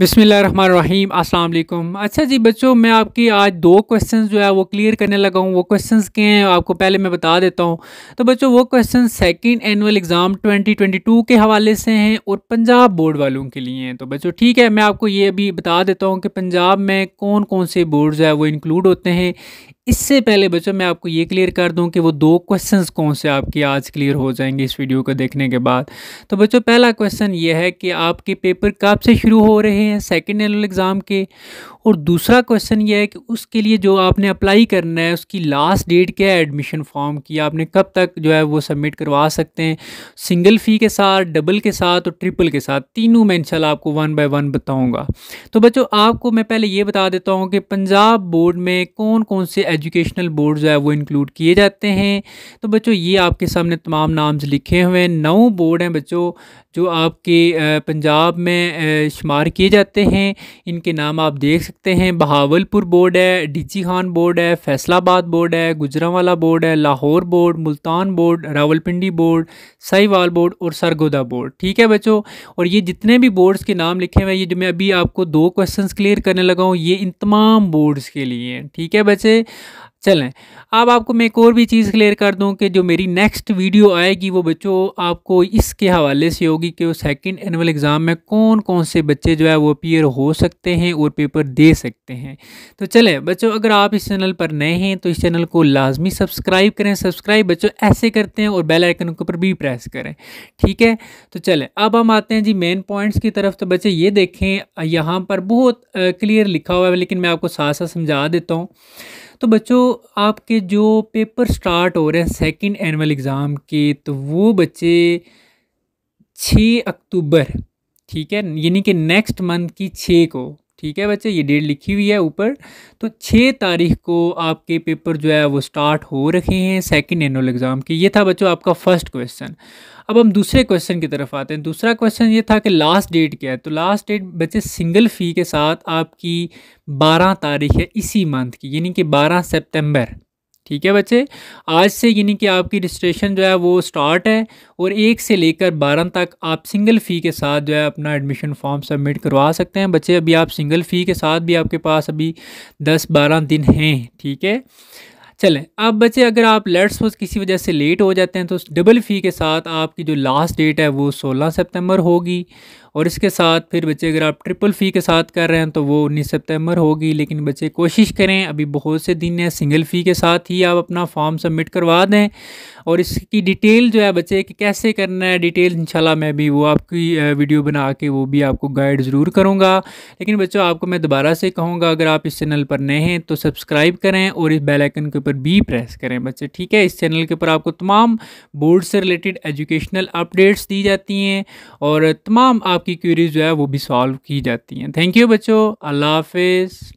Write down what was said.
बिसमीम् अल्लाम अच्छा जी बच्चों मैं आपकी आज दो क्वेश्चन जो है वो क्लियर करने लगा हूँ वो क्वेश्चन के हैं आपको पहले मैं बता देता हूँ तो बच्चों वो क्वेश्चन सेकंड एनुअल एग्ज़ाम 2022 के हवाले से हैं और पंजाब बोर्ड वालों के लिए हैं तो बच्चों ठीक है मैं आपको ये अभी बता देता हूँ कि पंजाब में कौन कौन से बोर्ड जो है वो इंक्लूड होते हैं इससे पहले बच्चों मैं आपको ये क्लियर कर दूं कि वो दो क्वेश्चंस कौन से आपके आज क्लियर हो जाएंगे इस वीडियो को देखने के बाद तो बच्चों पहला क्वेश्चन ये है कि आपके पेपर कब से शुरू हो रहे हैं सेकेंड एनुअल एग्ज़ाम के और दूसरा क्वेश्चन ये है कि उसके लिए जो आपने अप्लाई करना है उसकी लास्ट डेट क्या है एडमिशन फॉर्म की आपने कब तक जो है वो सबमिट करवा सकते हैं सिंगल फ़ी के साथ डबल के साथ और ट्रिपल के साथ तीनों मैं इनशाला आपको वन बाय वन बताऊँगा तो बच्चों आपको मैं पहले ये बता देता हूँ कि पंजाब बोर्ड में कौन कौन से एजुकेशनल बोर्ड जो है वो इंक्लूड किए जाते हैं तो बच्चों ये आपके सामने तमाम नाम्स लिखे हुए हैं नौ बोर्ड हैं बच्चों जो आपके पंजाब में शुमार किए जाते हैं इनके नाम आप देख सकते हैं बहावलपुर बोर्ड है डीजी खान बोर्ड है फैसलाबाद बोर्ड है गुजरावाला बोर्ड है Lahore board Multan board Rawalpindi board Sahiwal board और सरगोदा बोर्ड ठीक है बच्चों और ये जितने भी बोर्ड्स के नाम लिखे हुए हैं ये जो मैं अभी आपको दो क्वेश्चंस क्लियर करने लगा हूँ ये इन तमाम बोर्ड्स के लिए हैं ठीक है बच्चे चलें अब आपको मैं एक और भी चीज़ क्लियर कर दूं कि जो मेरी नेक्स्ट वीडियो आएगी वो बच्चों आपको इसके हवाले से होगी कि वो सेकंड एनुअल एग्ज़ाम में कौन कौन से बच्चे जो है वो अपीयर हो सकते हैं और पेपर दे सकते हैं तो चलें बच्चों अगर आप इस चैनल पर नए हैं तो इस चैनल को लाजमी सब्सक्राइब करें सब्सक्राइब बच्चों ऐसे करते हैं और बेल आइकन के ऊपर भी प्रेस करें ठीक है तो चलें अब हम आते हैं जी मेन पॉइंट्स की तरफ तो बच्चे ये देखें यहाँ पर बहुत क्लियर लिखा हुआ है लेकिन मैं आपको साथ साथ समझा देता हूँ तो बच्चों आपके जो पेपर स्टार्ट हो रहे हैं सेकेंड एनअल एग्ज़ाम के तो वो बच्चे छः अक्टूबर ठीक है यानी कि नेक्स्ट मंथ की छः को ठीक है बच्चे ये डेट लिखी हुई है ऊपर तो छः तारीख को आपके पेपर जो है वो स्टार्ट हो रखे हैं सेकंड एनुअल एग्ज़ाम के ये था बच्चों आपका फर्स्ट क्वेश्चन अब हम दूसरे क्वेश्चन की तरफ आते हैं दूसरा क्वेश्चन ये था कि लास्ट डेट क्या है तो लास्ट डेट बच्चे सिंगल फ़ी के साथ आपकी बारह तारीख है इसी मंथ की यानी कि बारह सेप्टेम्बर ठीक है बच्चे आज से यानी कि आपकी रजिस्ट्रेशन जो है वो स्टार्ट है और एक से लेकर बारह तक आप सिंगल फ़ी के साथ जो है अपना एडमिशन फॉर्म सबमिट करवा सकते हैं बच्चे अभी आप सिंगल फ़ी के साथ भी आपके पास अभी दस बारह दिन हैं ठीक है चलें अब बच्चे अगर आप लेट्स वो किसी वजह से लेट हो जाते हैं तो डबल फ़ी के साथ आपकी जो लास्ट डेट है वो सोलह सेप्टेम्बर होगी और इसके साथ फिर बच्चे अगर आप ट्रिपल फ़ी के साथ कर रहे हैं तो वो उन्नीस सितंबर होगी लेकिन बच्चे कोशिश करें अभी बहुत से दिन हैं सिंगल फ़ी के साथ ही आप अपना फॉर्म सबमिट करवा दें और इसकी डिटेल जो है बच्चे कि कैसे करना है डिटेल इंशाल्लाह मैं भी वो आपकी वीडियो बना के वो भी आपको गाइड ज़रूर करूँगा लेकिन बच्चों आपको मैं दोबारा से कहूँगा अगर आप इस चैनल पर नए हैं तो सब्सक्राइब करें और इस बेलाइकन के ऊपर भी प्रेस करें बच्चे ठीक है इस चैनल के ऊपर आपको तमाम बोर्ड से रिलेटेड एजुकेशनल अपडेट्स दी जाती हैं और तमाम आप आपकी क्यूरीज़ जो है वो भी सॉल्व की जाती हैं थैंक यू बच्चों अल्लाह हाफिज़